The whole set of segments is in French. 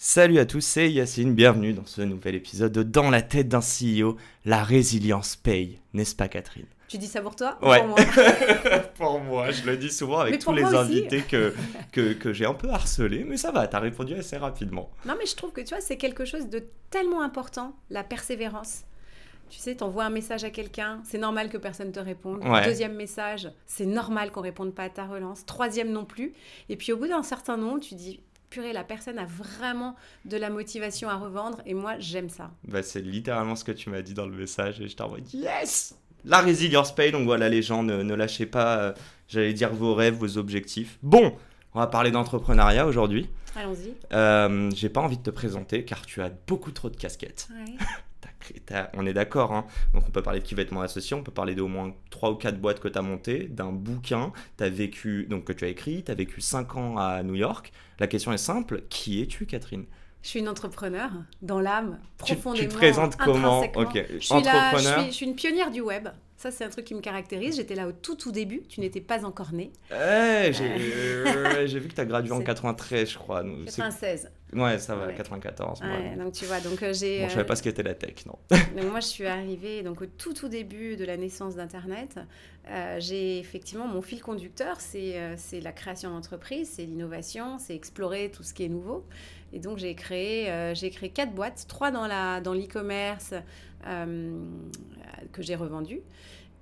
Salut à tous, c'est Yacine, bienvenue dans ce nouvel épisode de Dans la tête d'un CEO, la résilience paye, n'est-ce pas Catherine tu dis ça pour toi pour moi Pour moi, je le dis souvent avec tous les invités que, que, j'ai un peu harcelé, mais ça va, t'as répondu assez rapidement. Non, mais je trouve que tu vois, c'est quelque chose de tellement important, la persévérance. Tu sais, t'envoies un message à quelqu'un, c'est normal que personne te réponde. Deuxième message, c'est normal qu'on réponde pas à ta relance. Troisième non plus. Et puis au bout d'un certain nombre, tu dis purée, la personne a vraiment de la motivation à revendre et moi j'aime ça. Bah, c'est littéralement ce que tu m'as dit dans le message et je t'envoie yes La résilience paye, donc voilà les gens, ne, lâchez pas, euh, j'allais dire vos rêves, vos objectifs. Bon, on va parler d'entrepreneuriat aujourd'hui. Allons-y. Euh, j'ai pas envie de te présenter car tu as beaucoup trop de casquettes. on est d'accord, hein. donc on peut parler de qui va être associé, on peut parler d'au moins 3 ou 4 boîtes que tu as montées, d'un bouquin as vécu, donc, que tu as écrit, tu as vécu 5 ans à New York, la question est simple, qui es-tu Catherine je suis une entrepreneur dans l'âme, profondément. Tu, tu te présentes comment Ok. Je suis, une pionnière du web. Ça, c'est un truc qui me caractérise. J'étais là au tout, tout début. Tu n'étais pas encore née. Eh, euh. Euh, j'ai vu que tu as gradué en 93, je crois. 96. Ouais, ça va, 94. donc tu vois, donc euh, j'ai. je savais euh, pas ce qu'était la tech, non. donc moi, je suis arrivée donc au tout tout début de la naissance d'Internet. Euh, j'ai effectivement mon fil conducteur, c'est c'est la création d'entreprise, c'est l'innovation, c'est explorer tout ce qui est nouveau. Et donc j'ai créé j'ai créé quatre boîtes, trois dans la dans l'e-commerce que j'ai revendu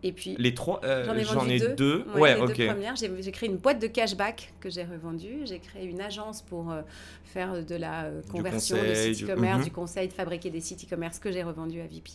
et puis les trois, euh, j'en ai, deux. ouais, j'ai créé une boîte de cashback que j'ai revendue. J'ai créé une agence pour euh, faire de la euh, conversion de sites e-commerce, mhm. du... conseil de fabriquer des sites e-commerce que j'ai revendu à vip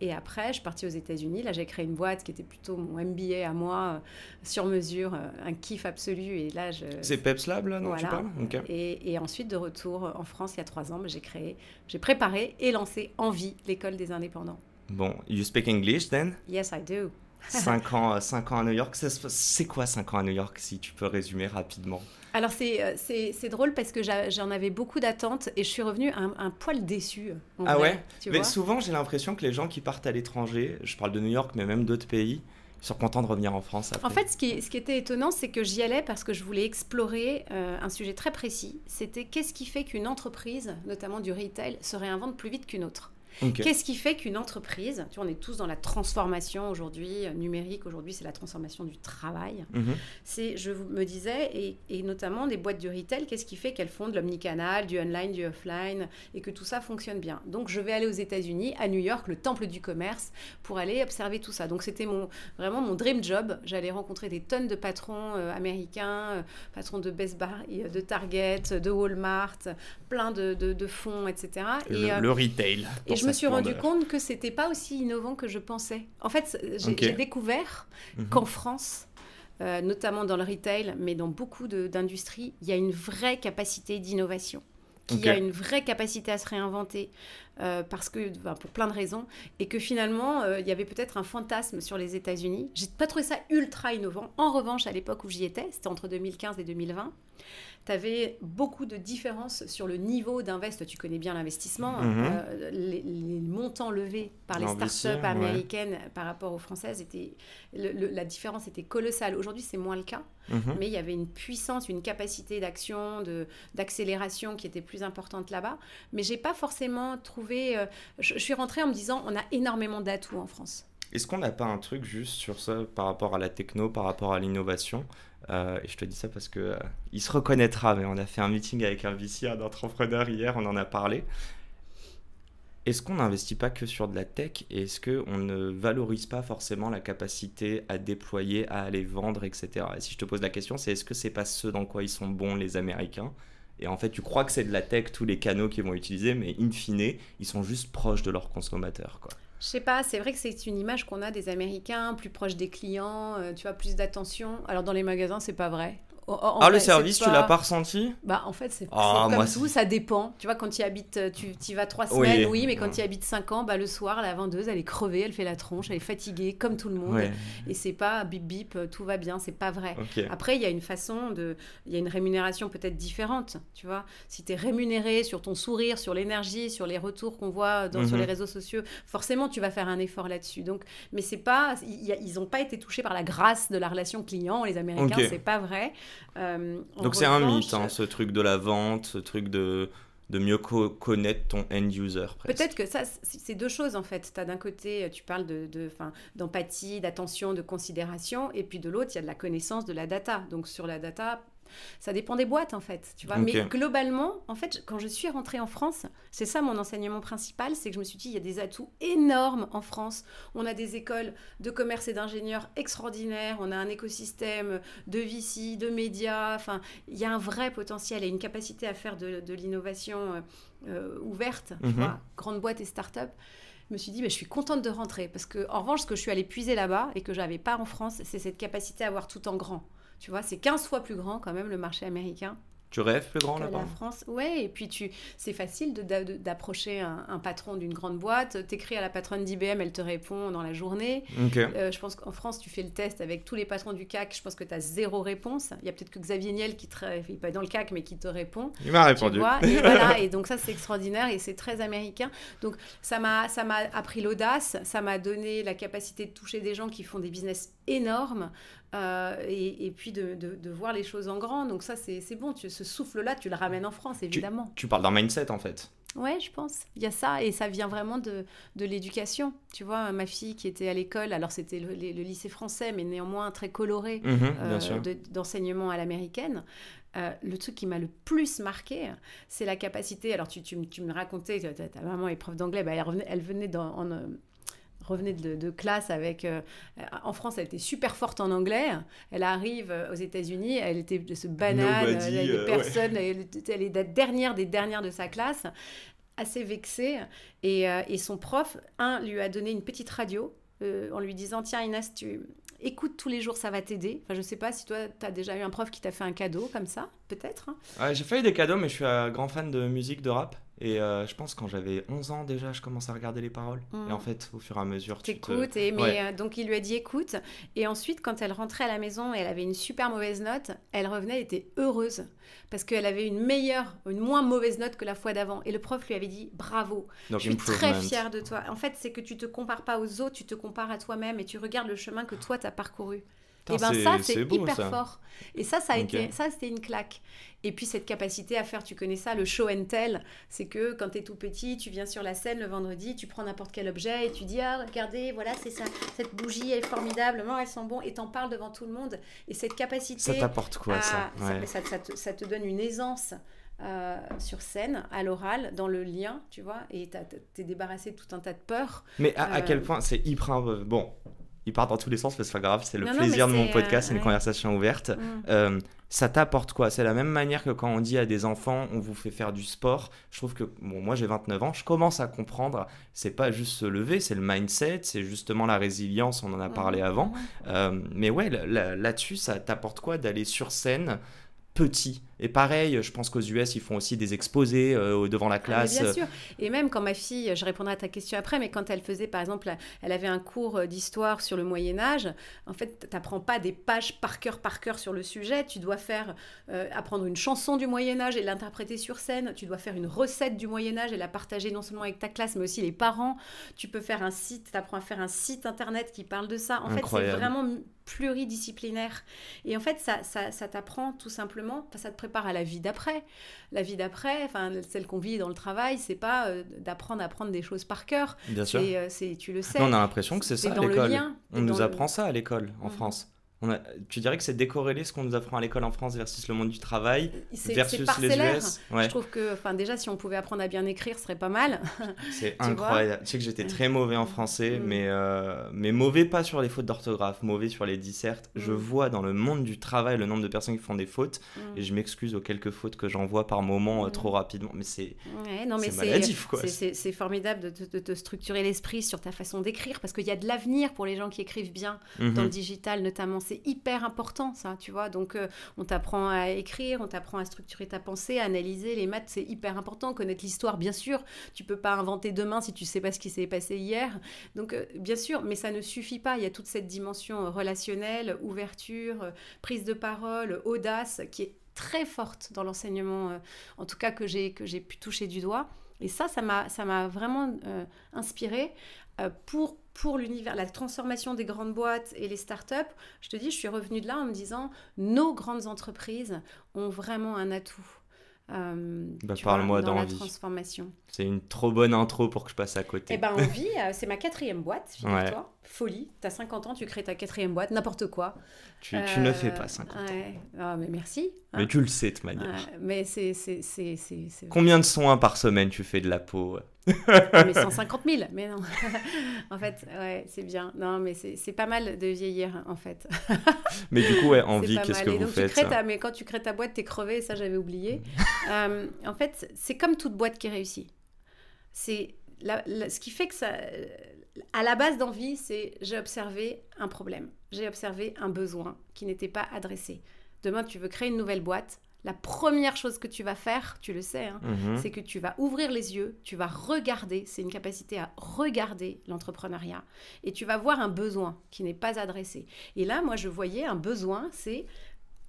Et après, je suis partie aux États-Unis. Là, j'ai créé une boîte qui était plutôt mon MBA à moi, sur mesure, un kiff absolu. Et là, C'est Peps Lab, là, dont voilà. tu et, ensuite, de retour en France, il y a trois ans, ben, j'ai créé, j'ai préparé et lancé en vie l'école des indépendants. Bon, you speak English then? Yes, I do. 5 ans, cinq ans à New York, c'est quoi cinq ans à New York si tu peux résumer rapidement Alors c'est euh, drôle parce que j'en avais beaucoup d'attentes et je suis revenue un, poil déçue. ah ouais Mais souvent j'ai l'impression que les gens qui partent à l'étranger, je parle de New York mais même d'autres pays, sont contents de revenir en France. Après. En fait, ce qui, était étonnant, c'est que j'y allais parce que je voulais explorer euh, un sujet très précis. C'était qu'est-ce qui fait qu'une entreprise, notamment du retail, se réinvente plus vite qu'une autre Qu'est-ce qui fait qu'une entreprise, tu vois, on est tous dans la transformation aujourd'hui, euh, numérique, aujourd'hui c'est la transformation du travail. Mhm. C'est, je me disais, et, notamment des boîtes du retail, qu'est-ce qui fait qu'elles font de l'omnicanal, du online, du offline, et que tout ça fonctionne bien. Donc je vais aller aux États-Unis, à New York, le temple du commerce, pour aller observer tout ça. Donc c'était mon, vraiment mon dream job. J'allais rencontrer des tonnes de patrons euh, américains, euh, patrons de Best Buy, de Target, de Walmart, plein de, fonds, etc. Et, le, retail. Je me suis rendu compte que c'était pas aussi innovant que je pensais. En fait, j'ai découvert mhm. qu'en France, euh, notamment dans le retail, mais dans beaucoup d'industries, il y a une vraie capacité d'innovation, qu'il y a une vraie capacité à se réinventer, euh, parce que, ben, pour plein de raisons, et que finalement, euh, il y avait peut-être un fantasme sur les États-Unis. J'ai pas trouvé ça ultra innovant. En revanche, à l'époque où j'y étais, c'était entre 2015 et 2020, tu avais beaucoup de différences sur le niveau d'invest. Tu connais bien l'investissement, mhm. euh, les, montants levés par les startups américaines par rapport aux françaises étaient, la différence était colossale. Aujourd'hui, c'est moins le cas, mhm. mais il y avait une puissance, une capacité d'action, d'accélération qui était plus importante là-bas. Mais j'ai pas forcément trouvé euh, je, suis rentrée en me disant on a énormément d'atouts en France. Est-ce qu'on n'a pas un truc juste sur ça par rapport à la techno, par rapport à l'innovation euh, Et je te dis ça parce que euh, il se reconnaîtra, mais on a fait un meeting avec un VC, un entrepreneur hier, on en a parlé. Est-ce qu'on n'investit pas que sur de la tech et est-ce qu'on ne valorise pas forcément la capacité à déployer, à aller vendre, etc. Et si je te pose la question, c'est est-ce que c'est pas ce dans quoi ils sont bons les Américains et en fait, tu crois que c'est de la tech, tous les canaux qu'ils vont utiliser, mais in fine, ils sont juste proches de leurs consommateurs. Quoi. Je sais pas, c'est vrai que c'est une image qu'on a des Américains, plus proches des clients, euh, tu vois, plus d'attention. Alors dans les magasins, c'est pas vrai ah, le service, tu l'as pas ressenti Bah, en fait, c'est ah, comme tout, ça dépend. Tu vois, quand tu y habites, tu vas trois semaines, oui, mais quand tu y habites cinq ans, bah, le soir, la vendeuse, elle est crevée, elle fait la tronche, elle est fatiguée, comme tout le monde. Et, c'est pas bip bip, euh, tout va bien, c'est pas vrai. Après, il y a une façon de. Il y a une rémunération peut-être différente, tu vois. Si tu es rémunéré sur ton sourire, sur l'énergie, sur les retours qu'on voit euh, sur mhm. les réseaux sociaux, forcément, tu vas faire un effort là-dessus. Donc, mais c'est pas. ils n'ont pas été touchés par la grâce de la relation client, les Américains, c'est pas vrai. Euh, Donc c'est un mythe, hein, ce truc de la vente, ce truc de de mieux connaître ton end user. Peut-être que ça, c'est deux choses en fait. Tu as d'un côté, euh, tu parles d'empathie, de, d'empathie, d'attention, de considération, et puis de l'autre, il y a de la connaissance de la data. Donc sur la data, ça dépend des boîtes, en fait, tu Mais globalement, en fait, quand je suis rentrée en France, c'est ça mon enseignement principal, c'est que je me suis dit, il y a des atouts énormes en France. On a des écoles de commerce et d'ingénieurs extraordinaires, on a un écosystème de VC, de médias, enfin, il y a un vrai potentiel et une capacité à faire de, l'innovation euh, euh, ouverte, mhm. grande boîte et start-up je me suis dit, mais je suis contente de rentrer. Parce que, en revanche, ce que je suis allée puiser là-bas et que je n'avais pas en France, c'est cette capacité à avoir tout en grand. Tu vois, c'est 15 fois plus grand quand même le marché américain tu rêves plus grand là-bas En France, ouais. Et puis tu, c'est facile d'approcher un, patron d'une grande boîte. T'écris à la patronne d'IBM, elle te répond dans la journée. Euh, je pense qu'en France, tu fais le test avec tous les patrons du CAC. Je pense que tu as zéro réponse. Il y a peut-être que Xavier Niel qui te, il pas dans le CAC, mais qui te répond. Il m'a répondu. voilà. Et donc ça, c'est extraordinaire et c'est très américain. Donc ça m'a, ça m'a appris l'audace. Ça m'a donné la capacité de toucher des gens qui font des business énormes. Euh, et, puis de, voir les choses en grand. Donc ça, c'est bon, ce souffle-là, tu le ramènes en France, évidemment. Tu, parles d'un mindset, en fait. Ouais, je pense. Il y a ça, et ça vient vraiment de, de l'éducation. Tu vois, ma fille qui était à l'école, alors c'était le, lycée français, mais néanmoins très coloré mhm, euh, d'enseignement à l'américaine. Euh, le truc qui m'a le plus marqué, c'est la capacité. Alors, tu, tu, me racontais, ta, maman est prof d'anglais, bah, elle, elle, venait dans, en, revenait de, classe avec. Euh, en France, elle était super forte en anglais. Elle arrive euh, aux États-Unis, elle était de ce banal, euh, personne, elle, est la dernière des dernières de sa classe assez vexée et, son prof, un, lui a donné une petite radio en lui disant Tiens, Inès, tu écoute tous les jours, ça va t'aider. Enfin, je sais pas si toi, tu as déjà eu un prof qui t'a fait un cadeau comme ça, peut-être. Hein. j'ai fait des cadeaux, mais je suis un grand fan de musique, de rap. Et euh, je pense quand j'avais 11 ans déjà, je commençais à regarder les paroles. Et en mm. fait, au fur et à mesure, tu écoutes. Et, euh, donc il lui a dit écoute. Et ensuite, quand elle rentrait à la maison et elle avait une super mauvaise note, elle revenait, et était heureuse parce qu'elle avait une meilleure, une moins mauvaise note que la fois d'avant. Et le prof lui avait dit bravo. je suis très fière de toi. En fait, c'est que tu te compares pas aux autres, tu te compares à toi-même et tu regardes le chemin que toi t'as parcouru et eh ben ça c'est hyper fort. Et ça, ça a été, ça c'était une claque. Et puis cette capacité à faire, tu connais ça, le show and tell, c'est que quand t'es tout petit, tu viens sur la scène le vendredi, tu prends n'importe quel objet et tu dis ah regardez voilà c'est ça, cette bougie elle est formidable, elles elle sent bon et t'en parles devant tout le monde. Et cette capacité. Ça t'apporte quoi ça, ça, te, donne une aisance. Euh, sur scène, à l'oral, dans le lien, tu vois, et t'es débarrassé de tout un tas de peurs. Mais à, à euh, quel point c'est hyper. Euh, bon, il part dans tous les sens, mais c'est pas grave, c'est le plaisir de mon podcast, c'est une euh, conversation ouverte. Mm. Euh, ça t'apporte quoi C'est la même manière que quand on dit à des enfants, on vous fait faire du sport. Je trouve que, bon, moi j'ai 29 ans, je commence à comprendre, c'est pas juste se lever, c'est le mindset, c'est justement la résilience, on en a parlé mm. avant. Mm. Euh, mais ouais, là-dessus, ça t'apporte quoi d'aller sur scène petit. Et pareil, je pense qu'aux US, ils font aussi des exposés euh, devant la ah, classe. bien sûr. Et même quand ma fille, je répondrai à ta question après, mais quand elle faisait, par exemple, elle avait un cours euh, d'histoire sur le Moyen Âge, en fait, tu n'apprends pas des pages par cœur par cœur sur le sujet. Tu dois faire euh, apprendre une chanson du Moyen Âge et l'interpréter sur scène. Tu dois faire une recette du Moyen Âge et la partager non seulement avec ta classe, mais aussi les parents. Tu peux faire un site, tu apprends à faire un site internet qui parle de ça. En fait, c'est vraiment pluridisciplinaire. Et en fait, ça, ça, t'apprend tout simplement, ça te prépare à la vie d'après. La vie d'après, enfin, celle qu'on vit dans le travail, c'est pas euh, d'apprendre à apprendre des choses par cœur. Bien sûr. Euh, tu le sais. on a l'impression que c'est ça l'école. On nous apprend ça à l'école en mhm. France tu dirais que c'est décorrélé ce qu'on nous apprend à l'école en France versus le monde du travail versus les US. Ouais. Je trouve que, enfin, déjà, si on pouvait apprendre à bien écrire, ce serait pas mal. C'est incroyable. Tu sais que j'étais très mauvais en français, mm. mais, euh, mais mauvais pas sur les fautes d'orthographe, mauvais sur les dissertes. Je mm. vois dans le monde du travail le nombre de personnes qui font des fautes mm. et je m'excuse aux quelques fautes que j'envoie par moment euh, trop rapidement. Mais c'est ouais, maladif, quoi. C'est formidable de, te structurer l'esprit sur ta façon d'écrire parce qu'il y a de l'avenir pour les gens qui écrivent bien dans le mhm. digital, notamment c'est hyper important ça, tu vois. Donc euh, on t'apprend à écrire, on t'apprend à structurer ta pensée, à analyser les maths, c'est hyper important. Connaître l'histoire, bien sûr. Tu peux pas inventer demain si tu sais pas ce qui s'est passé hier. Donc euh, bien sûr, mais ça ne suffit pas. Il y a toute cette dimension relationnelle, ouverture, euh, prise de parole, audace qui est très forte dans l'enseignement, en tout cas que j'ai que j'ai pu toucher du doigt. Et ça, ça m'a ça m'a vraiment inspiré pour pour l'univers, la transformation des grandes boîtes et les startups, je te dis, je suis revenue de là en me disant, nos grandes entreprises ont vraiment un atout. Euh, bah, parle-moi d'envie. transformation. C'est une trop bonne intro pour que je passe à côté. Eh ben, envie, euh, c'est ma quatrième boîte, à toi Folie, Folie. T'as 50 ans, tu crées ta quatrième boîte, n'importe quoi. Tu, euh, ne fais pas 50 ans. Ah, mais merci. Hein. Mais tu le sais, de manière. mais c'est. Combien de soins par semaine tu fais de la peau mais 150 000, mais non. en fait, ouais, c'est bien. Non, mais c'est pas mal de vieillir, en fait. mais du coup, ouais, qu'est-ce que vous donc, faites tu crées euh ta, Mais quand tu crées ta boîte, t'es crevé, ça j'avais oublié. Euh, en fait, c'est comme toute boîte qui réussit. C'est ce qui fait que ça... À la base d'envie, c'est j'ai observé un problème, j'ai observé un besoin qui n'était pas adressé. Demain, tu veux créer une nouvelle boîte, la première chose que tu vas faire, tu le sais, hein, mhm. c'est que tu vas ouvrir les yeux, tu vas regarder, c'est une capacité à regarder l'entrepreneuriat, et tu vas voir un besoin qui n'est pas adressé. Et là, moi, je voyais un besoin, c'est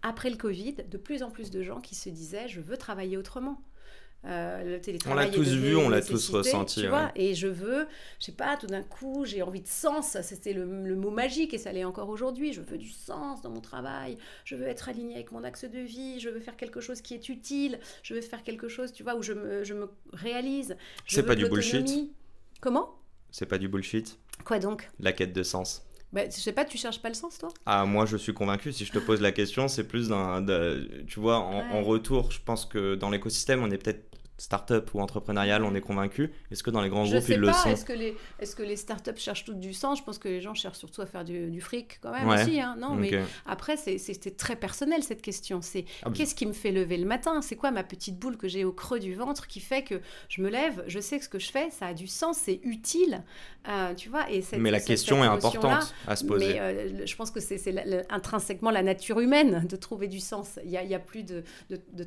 après le Covid, de plus en plus de gens qui se disaient, je veux travailler autrement. Euh, on l'a tous vu, on l'a tous ressenti. Tu vois Et je veux, je sais pas, tout d'un coup, j'ai envie de sens. C'était le, mot magique et ça l'est encore aujourd'hui. Je veux du sens dans mon travail. Je veux être aligné avec mon axe de vie. Je veux faire quelque chose qui est utile. Je veux faire quelque chose, tu vois, où je me, je me réalise. C'est pas, du bullshit. Comment C'est pas du bullshit. Quoi donc La quête de sens. Bah, je sais pas, tu cherches pas le sens, toi Ah, moi, je suis convaincu. Si je te pose la question, c'est plus d'un. Tu vois, en, retour, je pense que dans l'écosystème, on est peut-être start-up ou entrepreneuriale, on est convaincu Est-ce que dans les grands groupes, ils le sont Est-ce que, les, est que les start-up cherchent toutes du sens Je pense que les gens cherchent surtout à faire du, fric quand même aussi. Hein. Non, mais après, c'est très personnel cette question. C'est ah, qu'est-ce qui me fait lever le matin C'est quoi ma petite boule que j'ai au creux du ventre qui fait que je me lève, je sais que ce que je fais, ça a du sens, c'est utile. Euh, tu vois et Mais la question est importante à se poser. Mais, euh, je pense que c'est intrinsèquement la nature humaine de trouver du sens. Il n'y a, plus de,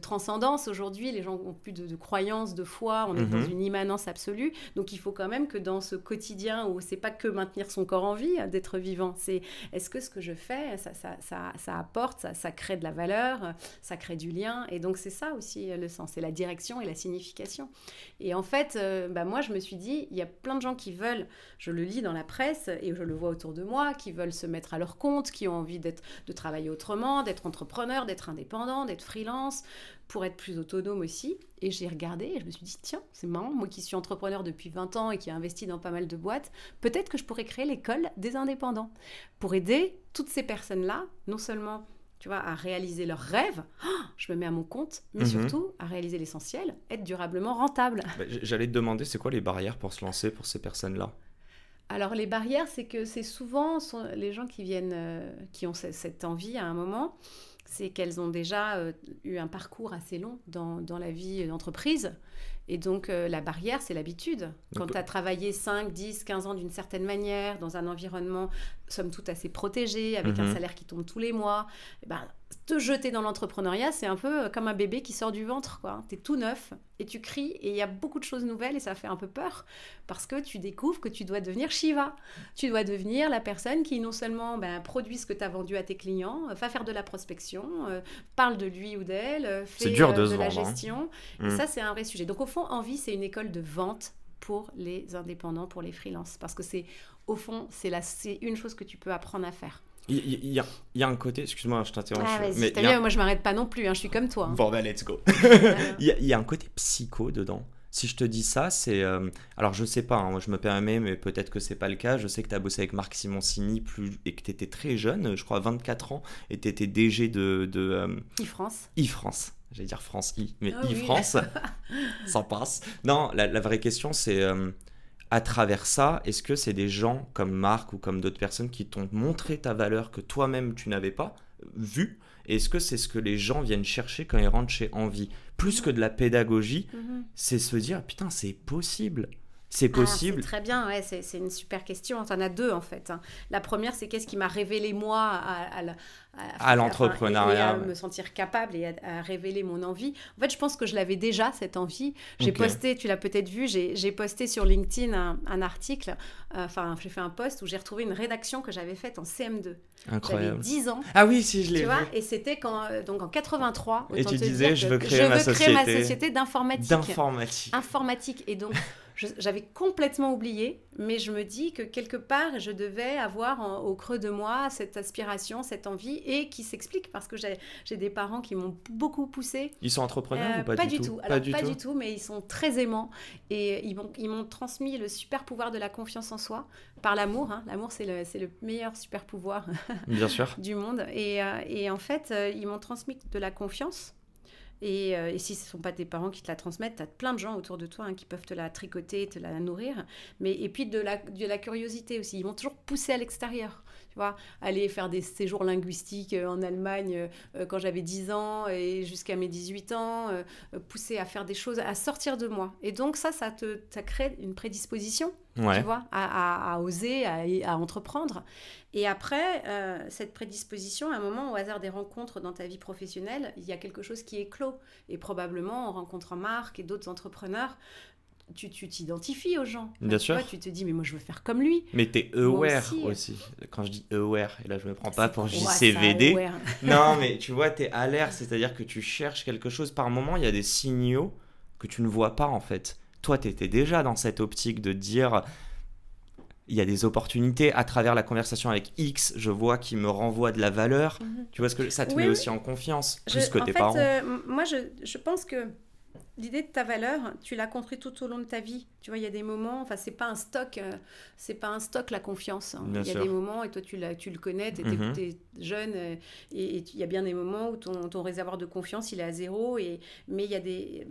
transcendance aujourd'hui. Les gens n'ont plus de, de croyances de foi, on est dans mhm. une immanence absolue. Donc il faut quand même que dans ce quotidien où c'est pas que maintenir son corps en vie, d'être vivant, c'est est-ce que ce que je fais, ça, ça, ça, ça apporte, ça, ça, crée de la valeur, ça crée du lien. Et donc c'est ça aussi euh, le sens, c'est la direction et la signification. Et en fait, euh, bah, moi je me suis dit, il y a plein de gens qui veulent, je le lis dans la presse et je le vois autour de moi, qui veulent se mettre à leur compte, qui ont envie de travailler autrement, d'être entrepreneur, d'être indépendant, d'être freelance, pour être plus autonome aussi. Et j'ai regardé et je me suis dit, tiens, c'est marrant, moi qui suis entrepreneur depuis 20 ans et qui ai investi dans pas mal de boîtes, peut-être que je pourrais créer l'école des indépendants pour aider toutes ces personnes-là, non seulement tu vois, à réaliser leurs rêves, oh, je me mets à mon compte, mais mhm. surtout à réaliser l'essentiel, être durablement rentable. Bah, j'allais te demander, c'est quoi les barrières pour se lancer pour ces personnes-là alors les barrières, c'est que c'est souvent les gens qui viennent, euh, qui ont cette envie à un moment, c'est qu'elles ont déjà euh, eu un parcours assez long dans, la vie d'entreprise et donc, euh, la barrière, c'est l'habitude. Quand tu as travaillé 5, 10, 15 ans d'une certaine manière, dans un environnement, somme toute, assez protégé, avec un mhm. salaire qui tombe tous les mois, eh ben, te jeter dans l'entrepreneuriat, c'est un peu euh, comme un bébé qui sort du ventre. Tu es tout neuf et tu cries et il y a beaucoup de choses nouvelles et ça fait un peu peur parce que tu découvres que tu dois devenir Shiva. Tu dois devenir la personne qui non seulement ben, produit ce que tu as vendu à tes clients, euh, va faire de la prospection, parle de lui ou d'elle, fait dur de, la hein. gestion. Et mm. ça, c'est un vrai sujet. Donc au fond, Envie, c'est une école de vente pour les indépendants, pour les freelances. Parce que c'est, au fond, c'est une chose que tu peux apprendre à faire. Il y, a un côté, excuse-moi, je t'interromps. Ah, mais moi je m'arrête pas non plus, hein, je suis comme toi. Hein. Bon, ben, let's go. Il y, a un côté psycho dedans. Si je te dis ça, c'est. Euh, alors, je sais pas, hein, je me permets, mais peut-être que c'est pas le cas. Je sais que tu as bossé avec Marc Simoncini plus, et que tu étais très jeune, je crois 24 ans, et tu étais DG de. de e-France. Euh, france J'allais dire France I, mais oh, ah e-France. ça passe. Non, la, vraie question, c'est. Euh, à travers ça, est-ce que c'est des gens comme Marc ou comme d'autres personnes qui t'ont montré ta valeur que toi-même tu n'avais pas vue est-ce que c'est ce que les gens viennent chercher quand ils rentrent chez Envie Plus que de la pédagogie, mhm. c'est se dire putain, c'est possible. Ah, c'est possible Très bien, ouais, c'est, une super question. Tu en as deux en fait. Hein. La première, c'est qu'est-ce qui m'a révélé moi à, l'entrepreneuriat. À, me sentir capable et à, révéler mon envie. En fait, je pense que je l'avais déjà cette envie. J'ai posté, tu l'as peut-être vu, j'ai, posté sur LinkedIn un, article, euh, enfin, j'ai fait un post où j'ai retrouvé une rédaction que j'avais faite en CM2. Incroyable. J'avais 10 ans. Ah oui, si je l'ai. Tu vois, et c'était quand, euh, donc en 83. Et tu disais, je veux créer ma société. Créer ma société d'informatique. D'informatique. Informatique. Et donc, j'avais complètement oublié, mais je me dis que quelque part, je devais avoir au creux de moi cette aspiration, cette envie, et qui s'explique parce que j'ai des parents qui m'ont beaucoup poussé. Ils sont entrepreneurs euh, ou pas, du tout, pas, du, pas tout. du tout, mais ils sont très aimants et ils m'ont transmis le super pouvoir de la confiance en soi par l'amour. Hein. L'amour, c'est le, le, meilleur super pouvoir Bien sûr. du monde. Et, euh, et en fait, euh, ils m'ont transmis de la confiance euh, et, si ce ne sont pas tes parents qui te la transmettent, tu as plein de gens autour de toi hein, qui peuvent te la tricoter, te la nourrir. Mais, et puis de la, de la curiosité aussi. Ils vont toujours pousser à l'extérieur tu vois, aller faire des séjours linguistiques euh, en Allemagne euh, euh, quand j'avais 10 ans et jusqu'à mes 18 ans, pousser à faire des choses, à sortir de moi. Et donc ça, ça te ça crée une prédisposition, tu vois, à, oser, à, entreprendre. Et après, cette prédisposition, à un moment, au hasard des rencontres dans ta vie professionnelle, il y a quelque chose qui éclot. Et probablement, en rencontrant Marc et d'autres entrepreneurs, tu t'identifies aux gens. Bien tu sûr. tu te dis, mais moi je veux faire comme lui. Mais t'es aware aussi. Quand je dis aware, et là je me prends pas pour JCVD. non, mais tu vois, t'es alerte, c'est-à-dire que tu cherches quelque chose. Par moment, il y a des signaux que tu ne vois pas en fait. Toi, t'étais déjà dans cette optique de dire. Il y a des opportunités à travers la conversation avec X, je vois qu'il me renvoie de la valeur. Mhm. Tu vois ce que ça te met aussi en confiance, je, que en tes fait, parents. Euh, moi, je, je pense que l'idée de ta valeur, tu l'as construit tout au long de ta vie. Tu vois, il y a des moments, enfin, c'est pas un stock, euh, c'est pas un stock la confiance. Hein. Il y a des moments, et toi, tu, tu le connais, tu mhm. jeune, euh, et il y a bien des moments où ton, ton, réservoir de confiance, il est à zéro, et, mais il y a des.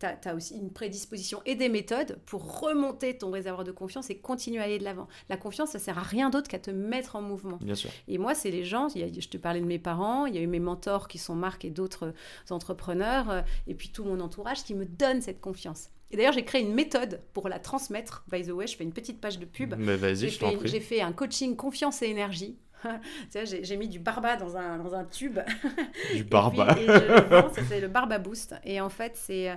Tu as, aussi une prédisposition et des méthodes pour remonter ton réservoir de confiance et continuer à aller de l'avant. La confiance, ça sert à rien d'autre qu'à te mettre en mouvement. Bien sûr. Et moi, c'est les gens, je te parlais de mes parents, il y a eu mes mentors qui sont Marc et d'autres entrepreneurs, euh, et puis tout mon entourage qui me donne cette confiance. Et d'ailleurs, j'ai créé une méthode pour la transmettre. By the way, je fais une petite page de pub. Mais vas-y, je J'ai fait un coaching confiance et énergie j'ai mis du barba dans un, dans un tube. Du barba. c'est le barba boost. Et en fait, c'est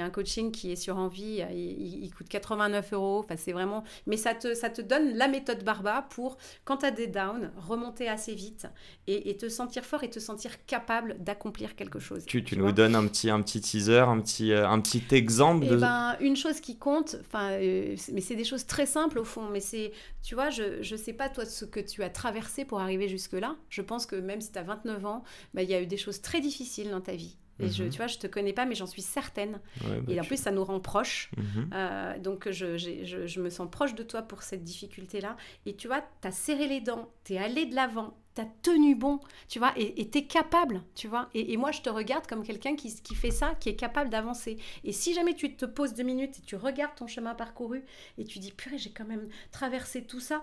un coaching qui est sur envie. Il, coûte 89 euros. Enfin, c'est vraiment. Mais ça te, ça te donne la méthode barba pour, quand tu as des downs, remonter assez vite et, te sentir fort et te sentir capable d'accomplir quelque chose. Tu, nous donnes un petit, un petit teaser, un petit, euh, un petit exemple de... Eh ben, Une chose qui compte, enfin, euh, mais c'est des choses très simples au fond. Mais c'est, tu vois, je ne sais pas toi ce que tu as travaillé traversé pour arriver jusque-là. Je pense que même si tu as 29 ans, bah, il y a eu des choses très difficiles dans ta vie. Et je, mhm. tu vois, je te connais pas, mais j'en suis certaine. Bah, et en plus, ça nous rend proches. Mhm. Euh, donc, je, je, je, me sens proche de toi pour cette difficulté-là. Et tu vois, tu as serré les dents, tu es allé de l'avant, tu as tenu bon, tu vois, et tu es capable, tu vois. Et, moi, je te regarde comme quelqu'un qui, qui, fait ça, qui est capable d'avancer. Et si jamais tu te poses deux minutes et tu regardes ton chemin parcouru et tu dis, purée, j'ai quand même traversé tout ça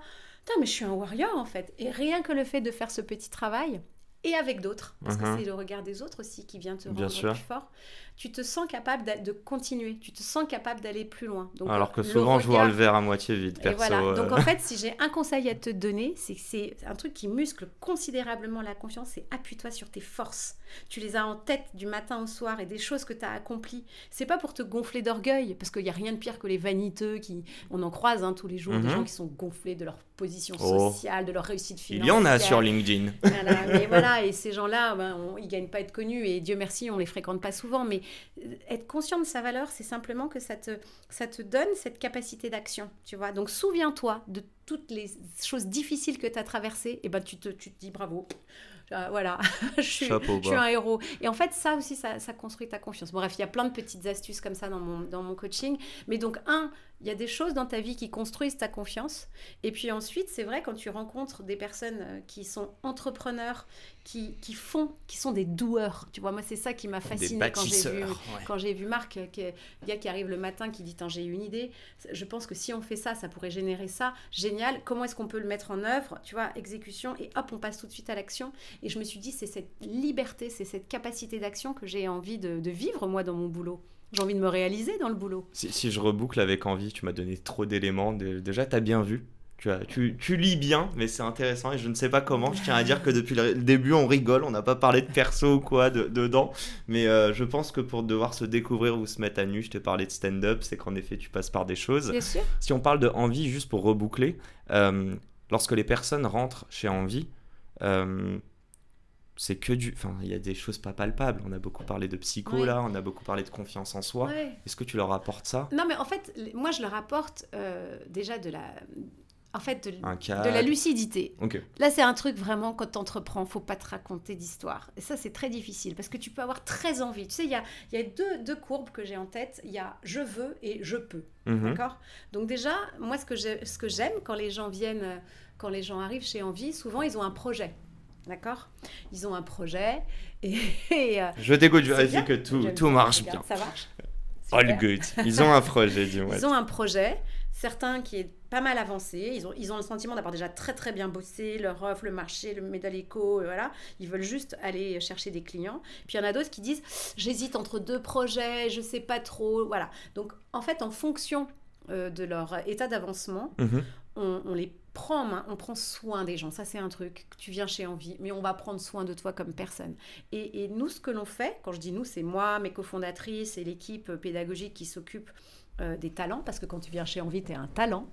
mais je suis un warrior en fait. Et rien que le fait de faire ce petit travail, et avec d'autres, parce que uh-huh. c'est le regard des autres aussi qui vient te rendre plus fort tu te sens capable de continuer, tu te sens capable d'aller plus loin. Donc, Alors que souvent, je vois le verre à moitié vide. Perso, voilà. Euh. Donc en fait, si j'ai un conseil à te donner, c'est que c'est un truc qui muscle considérablement la confiance, c'est appuie-toi sur tes forces. Tu les as en tête du matin au soir et des choses que tu as accomplies. C'est pas pour te gonfler d'orgueil, parce qu'il n'y a rien de pire que les vaniteux qui, on en croise hein, tous les jours, des mhm. gens qui sont gonflés de leur position oh. sociale, de leur réussite financière. Il y en a sur LinkedIn. Voilà, et ces gens-là, ben, ne ils gagnent pas être connus, et Dieu merci, on les fréquente pas souvent, mais euh, être conscient de sa valeur, c'est simplement que ça te, ça te donne cette capacité d'action, tu vois. Donc souviens-toi de toutes les choses difficiles que tu as traversées, et ben tu te, tu te dis bravo. Euh, voilà, je, suis, un héros. Et en fait, ça aussi, ça, construit ta confiance. bref, il y a plein de petites astuces comme ça dans mon, dans mon coaching. Mais donc, un, il y a des choses dans ta vie qui construisent ta confiance. Et puis ensuite, c'est vrai, quand tu rencontres des personnes euh, qui sont entrepreneurs, qui, font, qui sont des doueurs, tu vois, moi c'est ça qui m'a fasciné quand j'ai vu, quand j'ai vu Marc, euh, qui, le gars qui arrive le matin, qui dit, j'ai eu une idée, je pense que si on fait ça, ça pourrait générer ça, génial, comment est-ce qu'on peut le mettre en œuvre, tu vois, exécution, et hop, on passe tout de suite à l'action. Et je me suis dit, c'est cette liberté, c'est cette capacité d'action que j'ai envie de vivre, moi, dans mon boulot. J'ai envie de me réaliser dans le boulot. Si, je reboucle avec envie, tu m'as donné trop d'éléments. Déjà, tu as bien vu. Tu, as, tu, lis bien, mais c'est intéressant et je ne sais pas comment. Je tiens à dire que depuis le début, on rigole, on n'a pas parlé de perso ou quoi dedans. Mais euh, je pense que pour devoir se découvrir ou se mettre à nu, je t'ai parlé de stand-up, c'est qu'en effet, tu passes par des choses. Bien sûr. Si on parle de envie, juste pour reboucler, euh, lorsque les personnes rentrent chez envie, euh, c'est que du. Enfin, il y a des choses pas palpables. On a beaucoup parlé de psycho là, on a beaucoup parlé de confiance en soi. Est-ce que tu leur apportes ça Non, mais en fait, moi je leur apporte euh, déjà de la. En fait, de, la lucidité. Là, c'est un truc vraiment, quand tu entreprends, faut pas te raconter d'histoire. Et ça, c'est très difficile parce que tu peux avoir très envie. Tu sais, il y a, deux, courbes que j'ai en tête. Il y a je veux et je peux. Mhm. D'accord Donc, déjà, moi, ce que j'aime quand les gens viennent, quand les gens arrivent chez Envie, souvent, ils ont un projet. D'accord Ils ont un projet et. Euh, je t'écoute, je que tout, tout marche bien. Ça marche All good. Ils ont un projet, dis-moi. Ils ont un projet, certains qui est pas mal avancé. Ils ont, ils ont le sentiment d'avoir déjà très très bien bossé leur offre, le marché, le médaille éco, euh, voilà. Ils veulent juste aller chercher des clients. Puis il y en a d'autres qui disent j'hésite entre deux projets, je sais pas trop, voilà. Donc en fait, en fonction euh, de leur état d'avancement, mhm. on, on les on prend soin des gens. Ça, c'est un truc. Tu viens chez Envie, mais on va prendre soin de toi comme personne. Et, nous, ce que l'on fait, quand je dis nous, c'est moi, mes cofondatrices et l'équipe pédagogique qui s'occupe euh, des talents, parce que quand tu viens chez Envie, tu es un talent.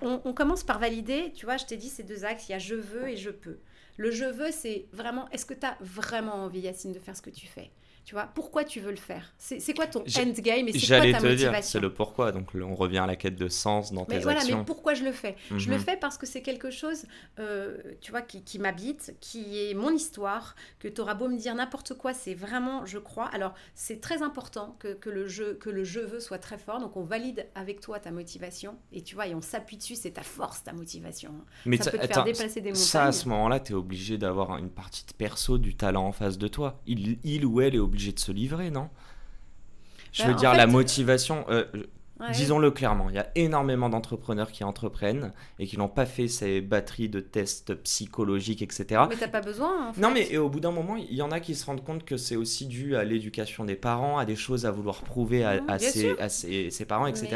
On, on, commence par valider, tu vois, je t'ai dit ces deux axes, il y a je veux et je peux. Le je veux, c'est vraiment, est-ce que tu as vraiment envie, Yacine, de faire ce que tu fais tu vois, pourquoi tu veux le faire C'est quoi ton endgame et c'est quoi ta te motivation C'est le pourquoi. Donc on revient à la quête de sens dans tes mais voilà, Mais pourquoi je le fais Je le mhm. fais parce que c'est quelque chose, euh, tu vois, qui, m'habite, qui est mon histoire, que tu auras beau me dire n'importe quoi, c'est vraiment, je crois. Alors c'est très important que, que, le jeu, que le jeu veux soit très fort. Donc on valide avec toi ta motivation et tu vois, et on s'appuie dessus, c'est ta force, ta motivation. Hein. Mais ça peut te faire dépasser des montagnes. Ça, à ce moment-là, tu es obligé d'avoir une partie de perso du talent en face de toi. Il, il ou elle est obligé de se livrer, non Je bah, veux dire, la motivation, euh, disons-le clairement, il y a énormément d'entrepreneurs qui entreprennent et qui n'ont pas fait ces batteries de tests psychologiques, etc. Mais t'as pas besoin. Non, mais au bout d'un moment, il y en a qui se rendent compte que c'est aussi dû à l'éducation des parents, à des choses à vouloir prouver à, ses, parents, etc.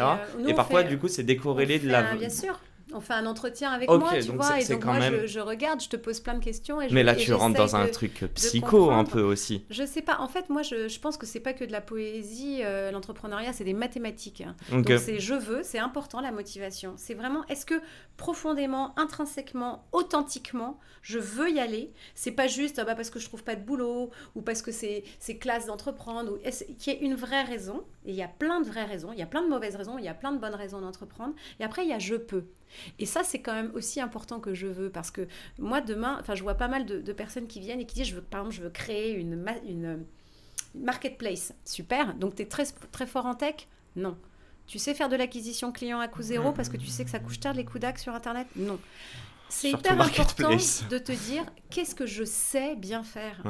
et euh, parfois, du coup, c'est décorrélé de la. sûr on fait un entretien avec moi, tu vois, et donc moi je, regarde, je te pose plein de questions. mais là, tu rentres dans un truc euh, psycho un peu aussi. Je sais pas, en fait, moi je, pense que c'est pas que de la poésie, euh, l'entrepreneuriat, c'est des mathématiques. Hein. Donc c'est je veux, c'est important la motivation. C'est vraiment, est-ce que profondément, intrinsèquement, authentiquement, je veux y aller C'est pas juste ah bah, parce que je trouve pas de boulot ou parce que c'est classe d'entreprendre, ou qui est une vraie raison. Et il y a plein de vraies raisons, il y a plein de mauvaises raisons, il y a plein de bonnes raisons d'entreprendre. Et après, il y a je peux. Et ça, c'est quand même aussi important que je veux parce que moi, demain, enfin, je vois pas mal de, personnes qui viennent et qui disent, je veux, par exemple, je veux créer une, euh, marketplace. Super. Donc, tu es très, très fort en tech Non. Tu sais faire de l'acquisition client à coût zéro parce que tu sais que ça coûte tard les coups d'acte sur Internet Non. C'est hyper important de te dire, qu'est-ce que je sais bien faire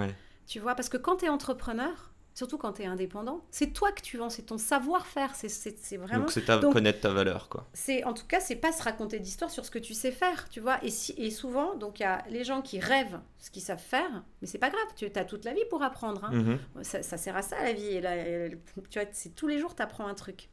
Tu vois, parce que quand tu es entrepreneur, surtout quand tu es indépendant. C'est toi que tu vends, c'est ton savoir-faire, c'est vraiment... Donc c'est connaître ta valeur, quoi. En tout cas, c'est pas se raconter d'histoire sur ce que tu sais faire, tu vois. Et, et souvent, donc il y a les gens qui rêvent ce qu'ils savent faire, mais c'est pas grave, tu as toute la vie pour apprendre. Hein. Mhm. ça, sert à ça, la vie. là, tu vois, c'est tous les jours, tu apprends un truc.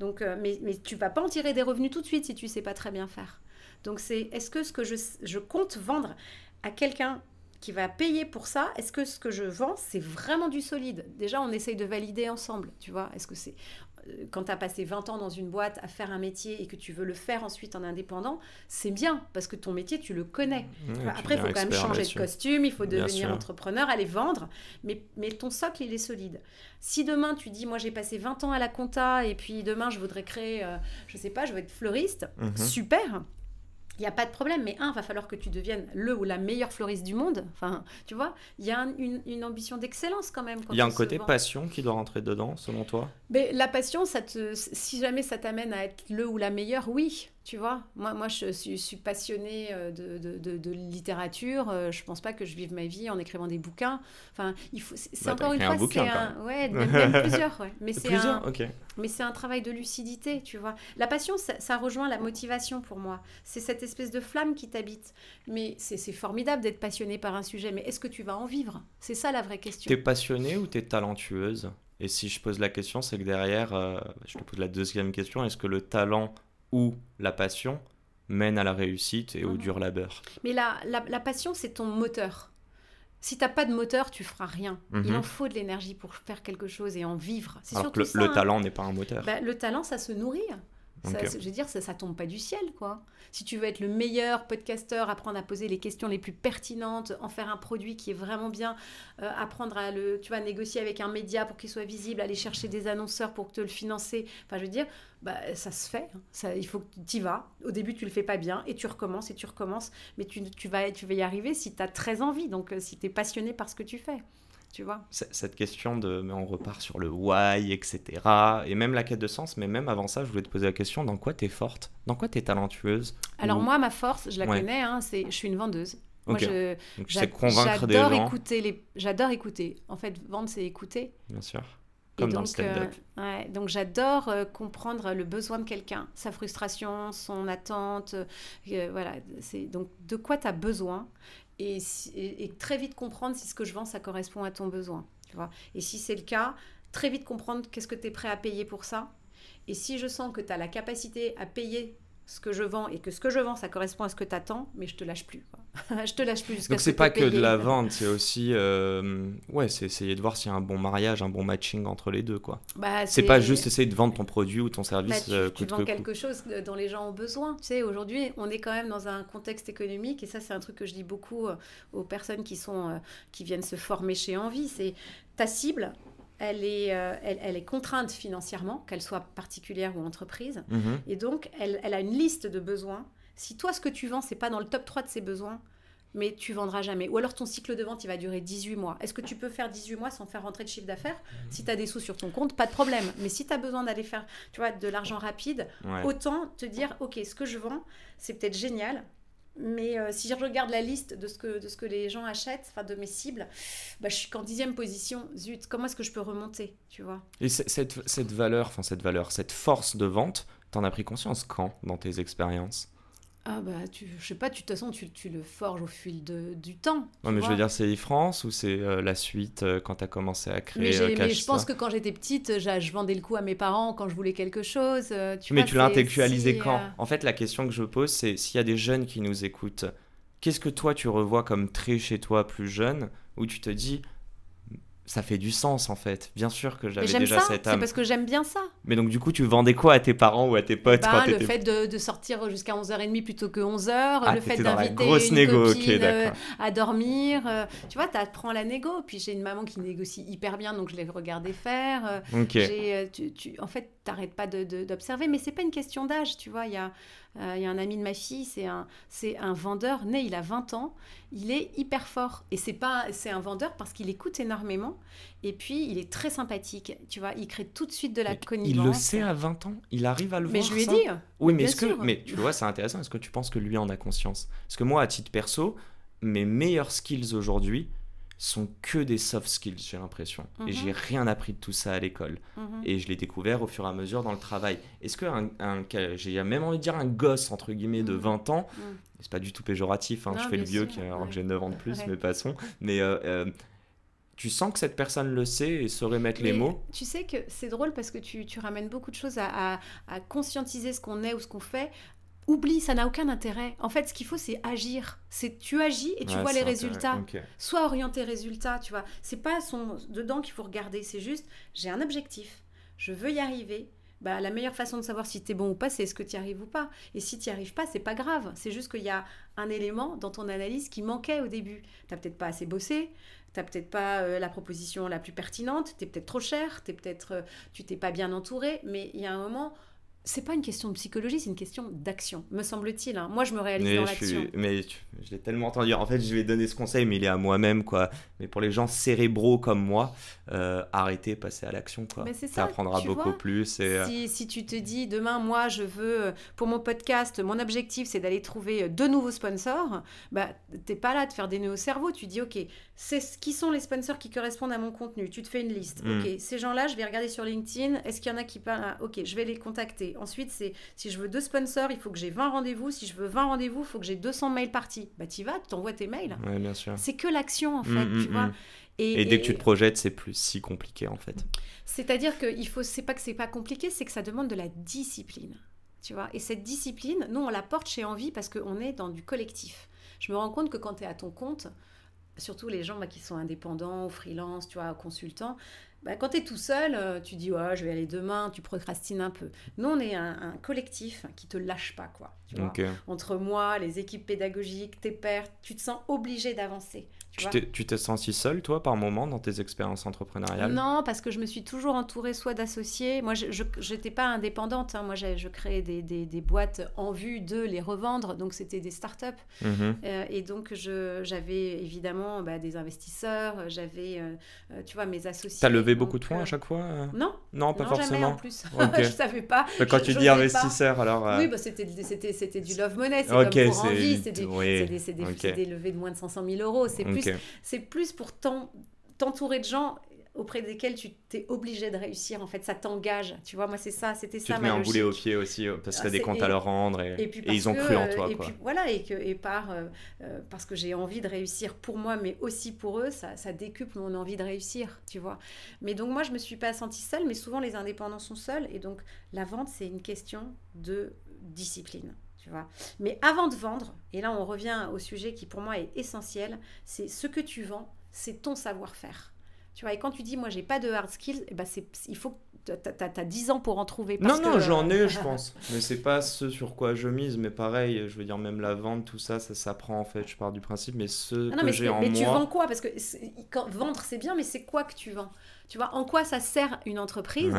Donc, euh, mais, mais tu vas pas en tirer des revenus tout de suite si tu sais pas très bien faire. Donc c'est, est-ce que ce que je compte vendre à quelqu'un qui va payer pour ça, est-ce que ce que je vends, c'est vraiment du solide Déjà, on essaye de valider ensemble, tu vois. Est-ce que c'est euh, quand tu as passé 20 ans dans une boîte à faire un métier et que tu veux le faire ensuite en indépendant, c'est bien parce que ton métier, tu le connais. Mmh. après, il faut quand même changer de costume, il faut devenir entrepreneur, aller vendre, mais, mais ton socle, il est solide. Si demain, tu dis, moi, j'ai passé 20 ans à la compta et puis demain, je voudrais créer, je euh, je sais pas, je veux être fleuriste, mmh super, il n'y a pas de problème, mais un, va falloir que tu deviennes le ou la meilleure floriste du monde. Enfin, tu vois, il y a une, ambition d'excellence quand même. il y a un côté passion qui doit rentrer dedans, selon toi mais La passion, ça te, si jamais ça t'amène à être le ou la meilleure, oui. Tu vois, moi, moi je suis, passionnée euh, de, de, littérature. Euh, je pense pas que je vive ma vie en écrivant des bouquins. Enfin, il faut. C'est bah, encore une fois, c'est un, ouais, même, plusieurs, ouais. Mais c'est un, mais c'est un travail de lucidité, tu vois. La passion, ça, rejoint la motivation pour moi. C'est cette espèce de flamme qui t'habite. Mais c'est formidable d'être passionné par un sujet. Mais est-ce que tu vas en vivre C'est ça la vraie question. Tu es passionnée ou tu es talentueuse Et si je pose la question, c'est que derrière, euh, je te pose la deuxième question. Est-ce que le talent où la passion mène à la réussite et au mhm. dur labeur. Mais la, la, passion, c'est ton moteur. Si tu t'as pas de moteur, tu feras rien. Il en mhm. faut de l'énergie pour faire quelque chose et en vivre. Alors que le, hein. talent n'est pas un moteur. Bah, le talent, ça se nourrit. Je veux dire, ça, ça tombe pas du ciel, quoi. Si tu veux être le meilleur podcasteur, apprendre à poser les questions les plus pertinentes, en faire un produit qui est vraiment bien, euh, apprendre à le, tu négocier avec un média pour qu'il soit visible, aller chercher des annonceurs pour te le financer. Enfin, je veux dire, bah, ça se fait. Hein. il faut que tu y vas. Au début, tu le fais pas bien et tu recommences et tu recommences. Mais tu, tu vas, tu vas y arriver si tu as très envie, donc euh, si tu es passionné par ce que tu fais tu vois. Cette question de mais on repart sur le why, etc. Et même la quête de sens, mais même avant ça, je voulais te poser la question dans quoi tu es forte Dans quoi tu es talentueuse Alors, moi, ma force, je la connais, hein, c'est je suis une vendeuse. je, Donc, sais Écouter les... J'adore écouter. En fait, vendre, c'est écouter. Bien sûr. donc, euh, donc j'adore euh, comprendre le besoin de quelqu'un, sa frustration, son attente. Euh, voilà, c'est donc de quoi tu as besoin et, très vite comprendre si ce que je vends, ça correspond à ton besoin. Tu vois et si c'est le cas, très vite comprendre qu'est-ce que tu es prêt à payer pour ça. Et si je sens que tu as la capacité à payer ce que je vends et que ce que je vends, ça correspond à ce que tu attends, mais je te lâche plus. je te lâche plus jusqu'à Donc, c'est pas que de la vente, c'est aussi. Euh, ouais, c'est essayer de voir s'il y a un bon mariage, un bon matching entre les deux, quoi. Bah, c'est pas juste essayer de vendre ton produit ou ton bah, service. tu, euh, vends quelque chose dont les gens ont besoin. Tu sais, aujourd'hui, on est quand même dans un contexte économique, et ça, c'est un truc que je dis beaucoup euh, aux personnes qui, sont, qui viennent se former chez Envie. C'est ta cible, elle est, elle, est contrainte financièrement, qu'elle soit particulière ou entreprise. Mhm. Et donc, elle, a une liste de besoins si toi, ce que tu vends, c'est pas dans le top 3 de ses besoins, mais tu vendras jamais. Ou alors ton cycle de vente, il va durer 18 mois. Est-ce que tu peux faire 18 mois sans faire rentrer de chiffre d'affaires mhm. Si tu as des sous sur ton compte, pas de problème. Mais si tu as besoin d'aller faire tu vois, de l'argent rapide, autant te dire, OK, ce que je vends, c'est peut-être génial. Mais euh, si je regarde la liste de ce que, de ce que les gens achètent, enfin de mes cibles, bah, je suis qu'en dixième position. Zut, comment est-ce que je peux remonter tu vois Et cette, valeur, enfin cette valeur, cette force de vente, t'en as pris conscience quand dans tes expériences ah bah, tu, je sais pas, tu, de toute façon, tu, tu le forges au fil du temps. Non, mais je veux dire, c'est les France ou c'est euh, la suite euh, quand tu as commencé à créer Mais, euh, je pense que quand j'étais petite, je vendais le coup à mes parents quand je voulais quelque chose. tu mais tu l'as intellectualisé quand En fait, la question que je pose, c'est s'il y a des jeunes qui nous écoutent, qu'est-ce que toi tu revois comme très chez toi plus jeune où tu te dis, ça fait du sens en fait. Bien sûr que j'avais déjà cet cette C'est parce que j'aime bien ça. Mais donc du coup, tu vendais quoi à tes parents ou à tes eh potes ben, Le fait de, sortir jusqu'à 11h30 plutôt que 11h, ah, le fait d'inviter une négo. copine euh, à dormir. Euh, tu vois, tu apprends la négo. Puis j'ai une maman qui négocie hyper bien, donc je l'ai regardé faire. En euh, fait, tu, n'arrêtes en fait, t'arrêtes pas d'observer, de, ce mais c'est pas une question d'âge, tu vois. Il y a euh, il y a un ami de ma fille, c'est un, un vendeur né, il a 20 ans, il est hyper fort. Et c'est pas c'est un vendeur parce qu'il écoute énormément et puis il est très sympathique. Tu vois, il crée tout de suite de la connivence. Il le sait à 20 ans, il arrive à le Mais je lui ai dit. Oui, mais, ce que, mais tu vois, c'est intéressant. Est-ce que tu penses que lui en a conscience Parce que moi, à titre perso, mes meilleurs skills aujourd'hui, sont que des soft skills, j'ai l'impression. Et mhm. j'ai rien appris de tout ça à l'école. Mhm. Et je l'ai découvert au fur et à mesure dans le travail. Est-ce que un, j'ai même envie de dire un gosse, entre guillemets, de 20 mhm. ans, c'est pas du tout péjoratif, hein, je fais le vieux qui, alors que j'ai 9 ans de plus, mais passons, mais euh, euh, tu sens que cette personne le sait et saurait mettre les mots. Tu sais que c'est drôle parce que tu, ramènes beaucoup de choses à, à conscientiser ce qu'on est ou ce qu'on fait oublie, ça n'a aucun intérêt. En fait, ce qu'il faut, c'est agir. C'est tu agis et tu vois les résultats. sois Soit orienté résultats, tu vois. C'est pas son dedans qu'il faut regarder. C'est juste, j'ai un objectif. Je veux y arriver. Bah, la meilleure façon de savoir si tu es bon ou pas, c'est est-ce que tu y arrives ou pas. Et si tu n'y arrives pas, c'est pas grave. C'est juste qu'il y a un élément dans ton analyse qui manquait au début. Tu peut-être pas assez bossé, tu peut-être pas euh, la proposition la plus pertinente, tu es peut-être trop cher, es peut-être euh, tu t'es pas bien entouré, mais il y a un moment, c'est pas une question de psychologie, c'est une question d'action, me semble-t-il. Hein. Moi, je me réalise dans l'action. Mais je, l'ai tellement entendu. En fait, je vais donner ce conseil, mais il est à moi-même, quoi. Mais pour les gens cérébraux comme moi, euh, arrêtez, passez à l'action, quoi. ça, ça apprendra beaucoup plus. Euh, si, si, tu te dis, demain, moi, je veux, euh, pour mon podcast, mon objectif, c'est d'aller trouver euh, deux nouveaux sponsors, bah, t'es pas là de faire des nœuds au cerveau. Tu dis, OK, c'est qui sont les sponsors qui correspondent à mon contenu Tu te fais une liste. Mm. OK, ces gens-là, je vais regarder sur LinkedIn. Est-ce qu'il y en a qui parlent ah, OK, je vais les contacter. Ensuite, c'est si je veux deux sponsors, il faut que j'ai 20 rendez-vous. Si je veux 20 rendez-vous, il faut que j'ai 200 mails partis. Bah, t'y vas, tu t'envoies tes mails. bien sûr. C'est que l'action, en mm, fait, mm, mm. Et, dès que tu te projettes, c'est plus si compliqué, en fait. C'est-à-dire que il faut, c'est pas que c'est pas compliqué, c'est que ça demande de la discipline. Tu vois et cette discipline, nous, on la porte chez Envie parce qu'on est dans du collectif. Je me rends compte que quand tu es à ton compte, surtout les gens bah, qui sont indépendants, freelance, tu vois, consultants, bah, quand tu es tout seul, euh, tu dis ouais, je vais aller demain, tu procrastines un peu. Nous, on est un, collectif qui te lâche pas. quoi. Entre moi, les équipes pédagogiques, tes pères tu te sens obligé d'avancer. Tu t'es senti seule, toi, par moment, dans tes expériences entrepreneuriales Non, parce que je me suis toujours entourée soit d'associés. Moi, je n'étais pas indépendante. Hein. Moi, je créais des, des, des, boîtes en vue de les revendre. Donc, c'était des startups. Mm-hmm. Euh, et donc, j'avais évidemment bah, des investisseurs. J'avais, euh, euh, tu vois, mes associés. as levé beaucoup de fonds à chaque fois Non. Non, pas non, forcément. Jamais, en plus. Je je savais pas. quand tu dis investisseur, alors. Oui, bah, c'était du love money. C'est comme pour envie. C'est des, des, des, levées de moins de 500 000 euros. C'est c'est plus pour t'entourer de gens auprès desquels tu t'es obligé de réussir. En fait, ça t'engage. Tu vois, moi, c'est ça, c'était ça. Tu te mets un boulet au pied aussi, euh, parce que tu as ah, des comptes à leur rendre et, ils ont cru en toi. Et voilà, et, euh, euh, parce que j'ai envie de réussir pour moi, mais aussi pour eux, ça, ça décuple mon envie de réussir, tu vois. Mais donc, moi, je me suis pas sentie seule, mais souvent, les indépendants sont seuls. Et donc, la vente, c'est une question de discipline. Mais avant de vendre, et là on revient au sujet qui pour moi est essentiel, c'est ce que tu vends, c'est ton savoir-faire. Tu vois, et quand tu dis, moi, j'ai pas de hard skills, eh ben, c'est il faut tu as, 10 ans pour en trouver. non, non, j'en ai, je pense. Mais c'est pas ce sur quoi je mise. Mais pareil, je veux dire, même la vente, tout ça, ça s'apprend en fait. Je pars du principe, mais ce ah que j'ai en mais moi. Mais tu vends quoi Parce que vendre, c'est bien, mais c'est quoi que tu vends Tu vois, en quoi ça sert une entreprise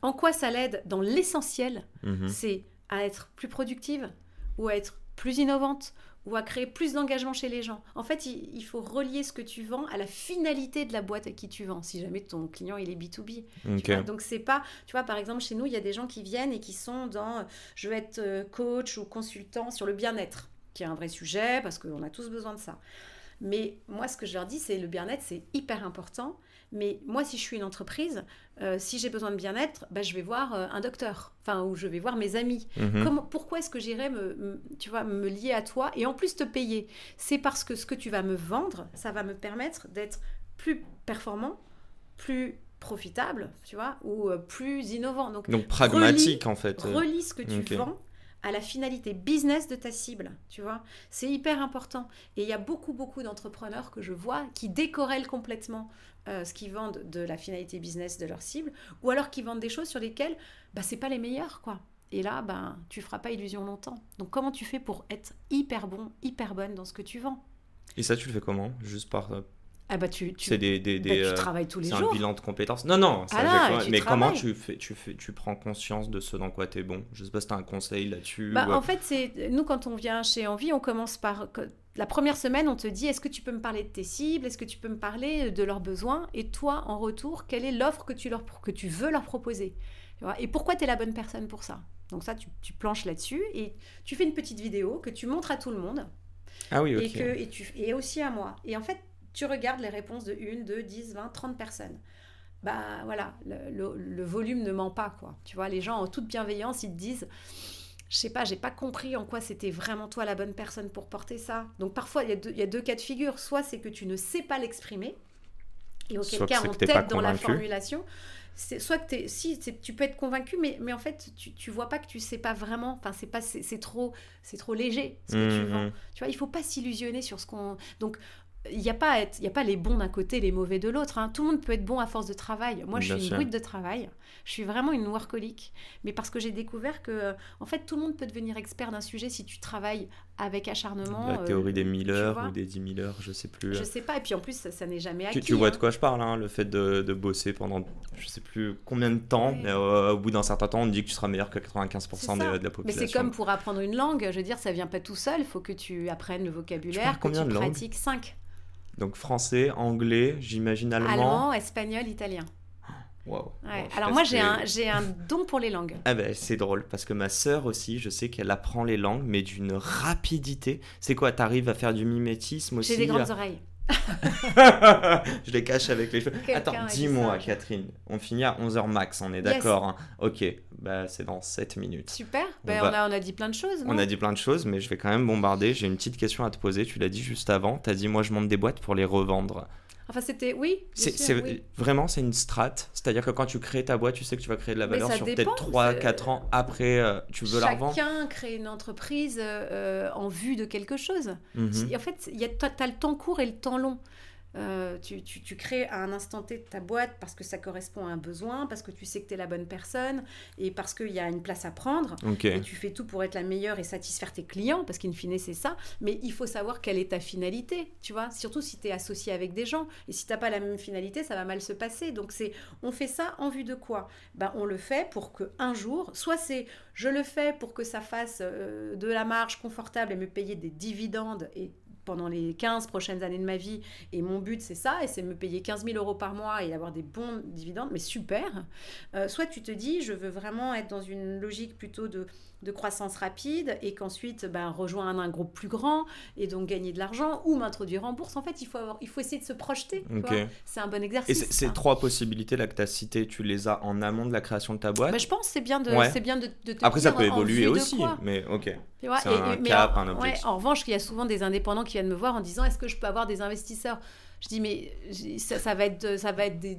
En quoi ça l'aide Dans l'essentiel, mhm. c'est à être plus productive ou à être plus innovante ou à créer plus d'engagement chez les gens. En fait, il, faut relier ce que tu vends à la finalité de la boîte à qui tu vends, si jamais ton client il est B2B. Donc c'est pas, tu vois, par exemple, chez nous, il y a des gens qui viennent et qui sont dans, euh, je veux être euh, coach ou consultant sur le bien-être, qui est un vrai sujet, parce qu'on a tous besoin de ça. Mais moi, ce que je leur dis, c'est le bien-être, c'est hyper important. Mais moi, si je suis une entreprise, euh, si j'ai besoin de bien-être, bah, je vais voir euh, un docteur, enfin, ou je vais voir mes amis. Mhm. Comment, pourquoi est-ce que j'irai me, tu vois, me lier à toi et en plus te payer C'est parce que ce que tu vas me vendre, ça va me permettre d'être plus performant, plus profitable, tu vois, ou euh, plus innovant. Donc, pragmatique en fait. Relis ce que tu vends à la finalité business de ta cible, tu vois. C'est hyper important. Et il y a beaucoup, beaucoup d'entrepreneurs que je vois qui décorrèlent complètement euh, ce qu'ils vendent de la finalité business de leur cible, ou alors qui vendent des choses sur lesquelles, bah, c'est pas les meilleures, quoi. Et là, ben, tu feras pas illusion longtemps. Donc, comment tu fais pour être hyper bon, hyper bonne dans ce que tu vends Et ça, tu le fais comment Juste par euh, ah bah tu, des, des, bah, euh, travailles tous les jours. C'est un bilan de compétences. Non, non, ah mais comment tu, fais, tu, fais, tu prends conscience de ce dans quoi tu es bon Je sais pas si tu as un conseil là-dessus. Bah, en fait, c'est nous, quand on vient chez Envie, on commence par... La première semaine, on te dit, est-ce que tu peux me parler de tes cibles Est-ce que tu peux me parler euh, de leurs besoins Et toi, en retour, quelle est l'offre que, tu leur, que tu veux leur proposer Et pourquoi tu es la bonne personne pour ça Donc ça, tu, planches là-dessus et tu fais une petite vidéo que tu montres à tout le monde. Ah oui, Et, et aussi à moi. Et en fait, tu regardes les réponses de 1, 2, 10, 20, 30 personnes. Bah voilà, le, volume ne ment pas, quoi. Tu vois, les gens en toute bienveillance, ils te disent je sais pas, j'ai pas compris en quoi c'était vraiment toi la bonne personne pour porter ça. Donc parfois, il y, a deux, y a deux cas de figure. Soit c'est que tu ne sais pas l'exprimer, et auquel cas on t'aide dans la formulation. Soit que es, si, tu peux être convaincu, mais, mais en fait, tu, tu vois pas que tu sais pas vraiment. Enfin, c'est pas c'est trop c'est trop léger ce que tu mmh, vends. Mmh. Tu vois, il faut pas s'illusionner sur ce qu'on. Donc, il n'y a, pas a pas les bons d'un côté, les mauvais de l'autre. Hein. Tout le monde peut être bon à force de travail. Moi, je suis une brute de travail. Je suis vraiment une workaholic. Mais parce que j'ai découvert que, en fait, tout le monde peut devenir expert d'un sujet si tu travailles avec acharnement. La euh, théorie des 1000 heures ou des 10 mille heures, je sais plus. Je sais pas. Et puis en plus, ça, n'est jamais acquis. Tu, vois hein. de quoi je parle, hein, le fait de, bosser pendant je sais plus combien de temps. Mais euh, au bout d'un certain temps, on dit que tu seras meilleur que 95% de, la population. Mais c'est comme pour apprendre une langue. Je veux dire, ça vient pas tout seul. Il faut que tu apprennes le vocabulaire, que tu pratiques. 5 donc français, anglais, j'imagine allemand. Allemand, espagnol, italien. Wow. Alors moi j'ai un, un, don pour les langues. Ah ben c'est drôle parce que ma sœur aussi, je sais qu'elle apprend les langues mais d'une rapidité. C'est quoi, arrives à faire du mimétisme aussi J'ai des grandes euh, oreilles je les cache avec les cheveux. Attends, dis-moi, Catherine, on finit à 11h max, on est d'accord. Hein. Ok, bah, c'est dans 7 minutes. Super, bah, on, a, on, a, dit plein de choses. on a dit plein de choses, mais je vais quand même bombarder. J'ai une petite question à te poser. Tu l'as dit juste avant. Tu as dit, moi, je monte des boîtes pour les revendre. Enfin, c'était. Oui. Vraiment, c'est une strate. C'est-à-dire que quand tu crées ta boîte, tu sais que tu vas créer de la valeur sur peut-être 3-4 ans après, euh, tu veux la revendre. Chacun crée une entreprise euh, euh, en vue de quelque chose. Mhm. En fait, tu as le temps court et le temps long. Euh, tu, crées à un instant T ta boîte parce que ça correspond à un besoin, parce que tu sais que tu es la bonne personne et parce qu'il y a une place à prendre. Et tu fais tout pour être la meilleure et satisfaire tes clients, parce qu'in fine, c'est ça. Mais il faut savoir quelle est ta finalité, tu vois. Surtout si tu es associé avec des gens. Et si tu pas la même finalité, ça va mal se passer. Donc, c'est on fait ça en vue de quoi ben, On le fait pour que un jour, soit c'est je le fais pour que ça fasse euh, de la marge confortable et me payer des dividendes et pendant les 15 prochaines années de ma vie et mon but c'est ça et c'est me payer 15 000 euros par mois et avoir des bons dividendes mais super euh, soit tu te dis je veux vraiment être dans une logique plutôt de, de croissance rapide et qu'ensuite ben, rejoindre un, groupe plus grand et donc gagner de l'argent ou m'introduire en bourse en fait il faut, avoir, il faut essayer de se projeter c'est un bon exercice et ces trois possibilités là que tu as citées tu les as en amont de la création de ta boîte bah, je pense c'est bien de, c'est bien de, de te après ça peut évoluer aussi mais ok ouais, un en, un objectif en revanche il y a souvent des indépendants qui viennent me voir en disant est-ce que je peux avoir des investisseurs je dis mais ça, ça va être ça va être des,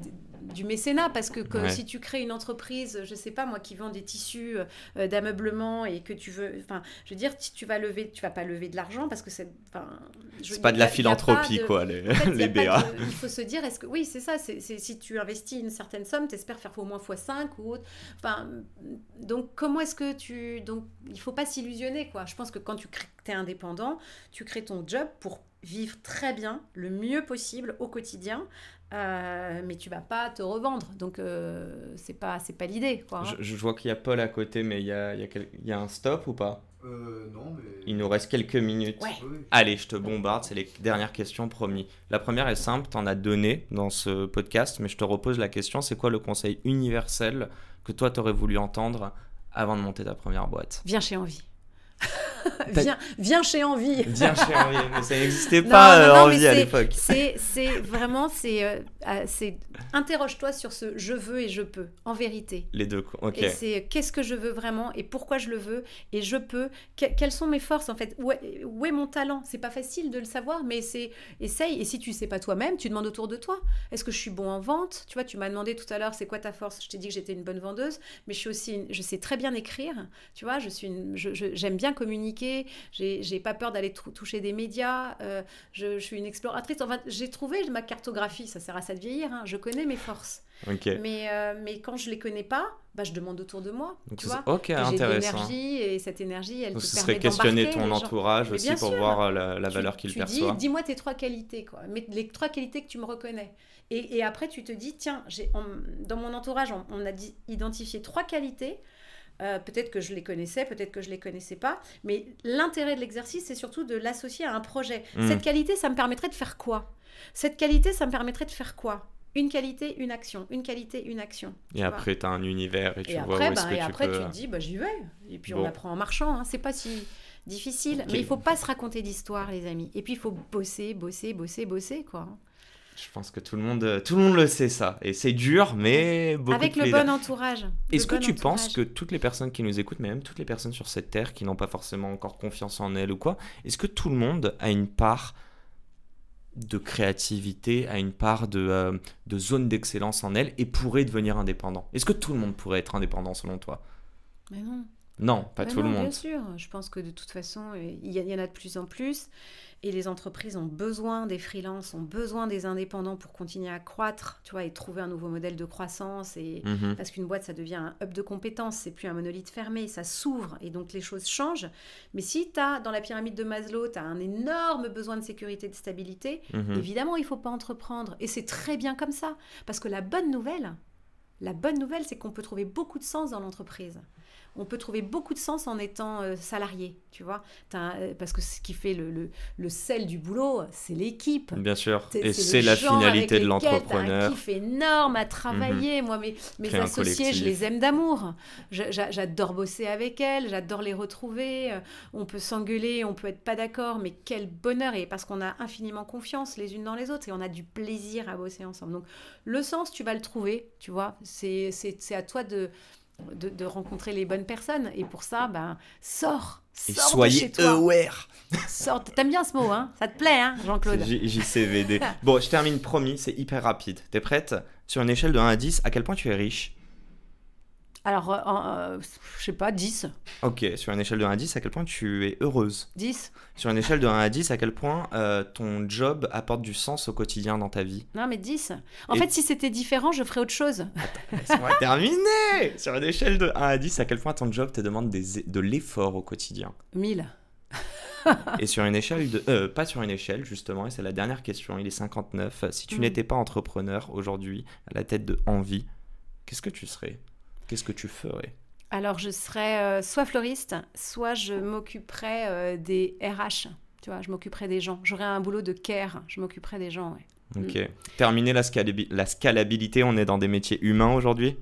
du mécénat, parce que, si tu crées une entreprise, je sais pas moi, qui vend des tissus euh, d'ameublement et que tu veux, enfin, je veux dire, tu, tu vas lever, tu vas pas lever de l'argent parce que c'est, c'est pas de la philanthropie quoi, les, BA. il faut se dire, est-ce que, oui, c'est ça, c'est si tu investis une certaine somme, t'espères faire au moins x5 ou autre. Enfin, donc comment est-ce que tu, donc il faut pas s'illusionner quoi. Je pense que quand tu crées, es indépendant, tu crées ton job pour vivre très bien, le mieux possible au quotidien, euh, mais tu vas pas te revendre. Donc, euh, c'est pas, c'est pas l'idée. Hein. je, vois qu'il y a Paul à côté, mais il y a, un stop ou pas euh, non, mais... Il nous reste quelques minutes. Allez, je te bombarde, c'est les dernières questions, promis. La première est simple, Tu en as donné dans ce podcast, mais je te repose la question, c'est quoi le conseil universel que toi t'aurais voulu entendre avant de monter ta première boîte Viens chez Envie viens, viens chez Envie. viens chez Envie, mais ça n'existait pas euh, Envie à l'époque. C'est vraiment, euh, c'est interroge-toi sur ce je veux et je peux, en vérité. Les deux, ok. Et c'est qu'est-ce que je veux vraiment et pourquoi je le veux et je peux, quelles sont mes forces en fait, où est, mon talent C'est pas facile de le savoir, mais c'est essaye. Et si tu sais pas toi-même, tu demandes autour de toi. Est-ce que je suis bon en vente Tu vois, tu m'as demandé tout à l'heure c'est quoi ta force Je t'ai dit que j'étais une bonne vendeuse, mais je suis aussi, je sais très bien écrire, tu vois, je suis, j'aime bien communiquer j'ai pas peur d'aller toucher des médias, euh, je, suis une exploratrice. Enfin, j'ai trouvé ma cartographie, ça sert à ça de vieillir, hein. je connais mes forces. Mais, euh, mais quand je les connais pas, bah, je demande autour de moi. Donc, tu vois ok, intéressant. et cette énergie, elle Donc, te ce serait questionner ton entourage aussi pour voir euh, la, valeur qu'il perçoit. Dis, dis-moi tes trois qualités, quoi. Mais les trois qualités que tu me reconnais. Et, après, tu te dis, tiens, j'ai dans mon entourage, on, a dit, identifié trois qualités euh, peut-être que je les connaissais, peut-être que je les connaissais pas. Mais l'intérêt de l'exercice, c'est surtout de l'associer à un projet. Hmm. Cette qualité, ça me permettrait de faire quoi Cette qualité, ça me permettrait de faire quoi une qualité, une action, une qualité, une action. Et après, tu as un univers et, tu vois où bah, est-ce que et après, tu te euh, dis, bah, j'y vais. Et puis, on apprend en marchant. Hein. C'est pas si difficile. Mais il faut pas se raconter d'histoire, les amis. Et puis, il faut bosser, bosser, bosser, bosser, quoi. Hein. Je pense que tout le monde, euh, tout le monde le sait ça, et c'est dur, mais avec le bon entourage. Est-ce que tu penses que toutes les personnes qui nous écoutent, mais même toutes les personnes sur cette terre qui n'ont pas forcément encore confiance en elles ou quoi, est-ce que tout le monde a une part de créativité, a une part de, euh, de zone d'excellence en elle et pourrait devenir indépendant Est-ce que tout le monde pourrait être indépendant selon toi Mais non. Non, pas ah tout le monde. Bien sûr, je pense que de toute façon, euh, il y, en a de plus en plus. Et les entreprises ont besoin des freelances, ont besoin des indépendants pour continuer à croître, tu vois, et trouver un nouveau modèle de croissance. Et mhm. parce qu'une boîte, ça devient un hub de compétences, c'est plus un monolithe fermé, ça s'ouvre et donc les choses changent. Mais si tu as dans la pyramide de Maslow, tu as un énorme besoin de sécurité, de stabilité, mhm. évidemment, il ne faut pas entreprendre et c'est très bien comme ça parce que la bonne nouvelle, la bonne nouvelle, c'est qu'on peut trouver beaucoup de sens dans l'entreprise on peut trouver beaucoup de sens en étant euh, salarié, tu vois. Euh, parce que ce qui fait le, sel du boulot, c'est l'équipe. Bien sûr. Et c'est la finalité de l'entrepreneur. C'est un kiff énorme à travailler. Mhm. Moi, mes, mes associés, je les aime d'amour. J'adore bosser avec elles, j'adore les retrouver. Euh, on peut s'engueuler, on peut être pas d'accord, mais quel bonheur. Et parce qu'on a infiniment confiance les unes dans les autres et on a du plaisir à bosser ensemble. Donc, le sens, tu vas le trouver, tu vois. C'est à toi de de, rencontrer les bonnes personnes. Et pour ça, ben, sors, soyez de chez aware. Sors, t'aimes bien ce mot, hein Ça te plaît, hein, Jean-Claude JCVD. bon, je termine, promis, c'est hyper rapide. T'es prête Sur une échelle de 1 à 10, à quel point tu es riche alors, je euh, euh, je sais pas, 10. Ok, sur une échelle de 1 à 10, à quel point tu es heureuse 10. Sur une échelle de 1 à 10, à quel point euh, ton job apporte du sens au quotidien dans ta vie Non, mais 10. En fait, si c'était différent, je ferais autre chose. Laisse-moi terminer Sur une échelle de 1 à 10, à quel point ton job te demande de l'effort au quotidien 1000. et sur une échelle de. pas sur une échelle, justement, et c'est la dernière question, il est 59. Si tu mm. n'étais pas entrepreneur aujourd'hui, à la tête de Envie, qu'est-ce que tu serais qu'est-ce que tu ferais Alors, je serais euh, soit fleuriste, soit je m'occuperais euh, des RH. Tu vois, je m'occuperais des gens. J'aurais un boulot de care. Je m'occuperais des gens, ouais. Ok. Mm. Terminer la scalabilité, on est dans des métiers humains aujourd'hui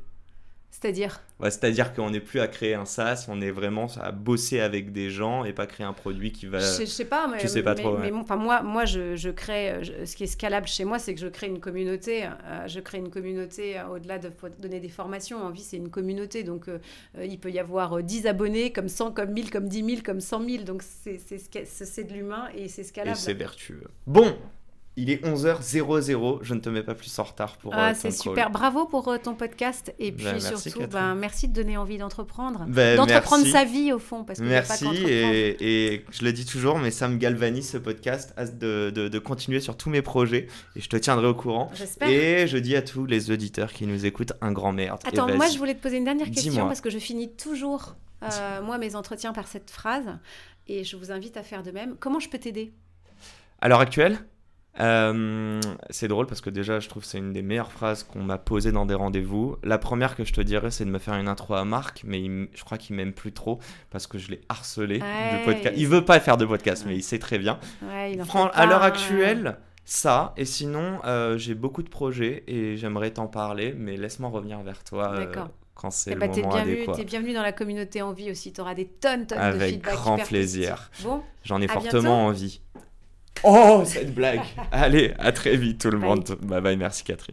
c'est-à-dire C'est-à-dire qu'on n'est plus à créer un SaaS, on est vraiment à bosser avec des gens et pas créer un produit qui va. Je, sais pas, mais, tu sais pas trop, mais, moi, moi je, je crée. Euh, ce qui est scalable chez moi, c'est que je crée une communauté. Euh, je crée une communauté euh, au-delà de donner des formations. En vie, c'est une communauté. Donc, il peut y avoir 10 abonnés, comme 100, comme 1000, comme 10 000, comme 100 000. Donc, c'est de l'humain et c'est scalable. Et c'est vertueux. Bon, il est 11h00, je ne te mets pas plus en retard pour ah, euh, C'est super, bravo pour euh, ton podcast et ben, puis surtout, ben, merci de donner envie d'entreprendre, ben, d'entreprendre sa vie au fond. merci et, je le dis toujours, mais ça me galvanise ce podcast de, de, continuer sur tous mes projets et je te tiendrai au courant. J'espère. Et je dis à tous les auditeurs qui nous écoutent un grand merde. Attends, moi je voulais te poser une dernière question parce que je finis toujours euh, moi mes entretiens par cette phrase et je vous invite à faire de même. Comment je peux t'aider À l'heure actuelle euh, c'est drôle parce que déjà, je trouve c'est une des meilleures phrases qu'on m'a posées dans des rendez-vous. La première que je te dirais, c'est de me faire une intro à Marc, mais je crois qu'il m'aime plus trop parce que je l'ai harcelé du podcast. Il veut pas faire de podcast, mais il sait très bien. à l'heure actuelle, ça, et sinon, euh, j'ai beaucoup de projets et j'aimerais t'en parler, mais laisse-moi revenir vers toi. Euh, quand c'est eh le bah, moment t'es bienvenue, dans la communauté envie aussi. T'auras des tonnes, tonnes de feedback. Avec grand plaisir. j'en ai fortement envie. Oh, cette blague Allez, à très vite tout le monde. Bye bye, merci Catherine.